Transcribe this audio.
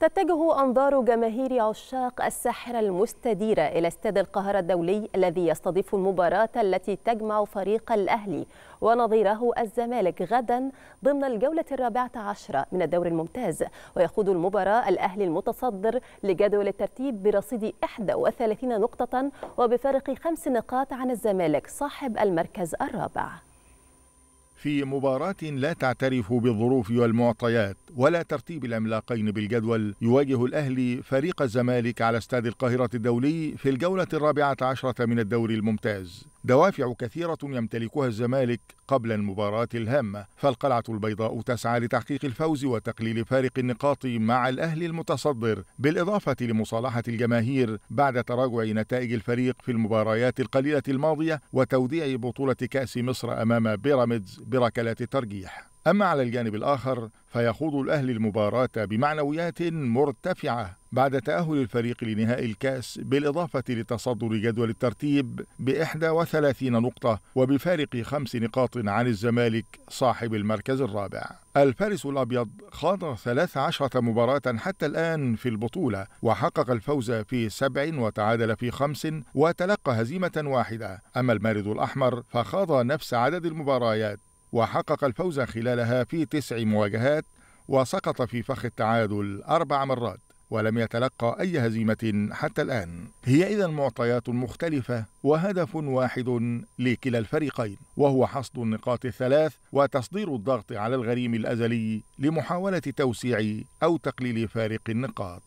تتجه أنظار جماهير عشاق الساحرة المستديرة إلى استاد القاهرة الدولي الذي يستضيف المباراة التي تجمع فريق الأهلي ونظيره الزمالك غدا ضمن الجولة الرابعة عشرة من الدوري الممتاز ويخوض المباراة الأهلي المتصدر لجدول الترتيب برصيد 31 نقطة وبفارق خمس نقاط عن الزمالك صاحب المركز الرابع في مباراة لا تعترف بالظروف والمعطيات ولا ترتيب العملاقين بالجدول يواجه الأهلي فريق الزمالك على استاد القاهرة الدولي في الجولة الرابعة عشرة من الدوري الممتاز دوافع كثيرة يمتلكها الزمالك قبل المباراة الهامة فالقلعة البيضاء تسعى لتحقيق الفوز وتقليل فارق النقاط مع الأهلي المتصدر بالإضافة لمصالحة الجماهير بعد تراجع نتائج الفريق في المباريات القليلة الماضية وتوديع بطولة كأس مصر أمام بيراميدز بركلات الترجيح أما على الجانب الآخر فيخوض الأهلي المباراة بمعنويات مرتفعة بعد تأهل الفريق لنهائي الكاس بالإضافة لتصدر جدول الترتيب ب 31 نقطة وبفارق خمس نقاط عن الزمالك صاحب المركز الرابع الفارس الأبيض خاض 13 مباراة حتى الآن في البطولة وحقق الفوز في سبع وتعادل في خمس وتلقى هزيمة واحدة أما المارد الأحمر فخاض نفس عدد المباريات وحقق الفوز خلالها في تسع مواجهات وسقط في فخ التعادل أربع مرات ولم يتلقى أي هزيمة حتى الآن هي إذا معطيات مختلفة وهدف واحد لكلا الفريقين وهو حصد النقاط الثلاث وتصدير الضغط على الغريم الأزلي لمحاولة توسيع أو تقليل فارق النقاط